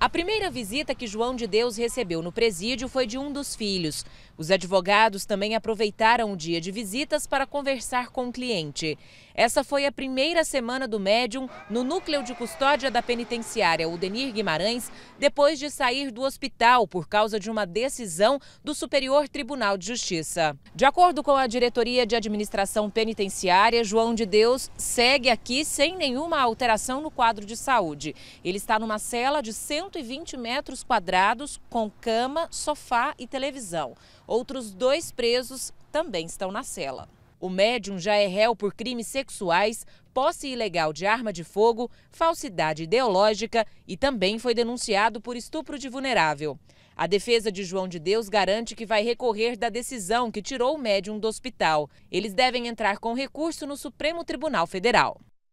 A primeira visita que João de Deus recebeu no presídio foi de um dos filhos. Os advogados também aproveitaram o dia de visitas para conversar com o cliente. Essa foi a primeira semana do médium no núcleo de custódia da penitenciária Udenir Guimarães, depois de sair do hospital por causa de uma decisão do Superior Tribunal de Justiça. De acordo com a diretoria de administração penitenciária, João de Deus segue aqui sem nenhuma alteração no quadro de saúde. Ele está numa cela de 100 120 metros quadrados com cama, sofá e televisão. Outros dois presos também estão na cela. O médium já é réu por crimes sexuais, posse ilegal de arma de fogo, falsidade ideológica e também foi denunciado por estupro de vulnerável. A defesa de João de Deus garante que vai recorrer da decisão que tirou o médium do hospital. Eles devem entrar com recurso no Supremo Tribunal Federal.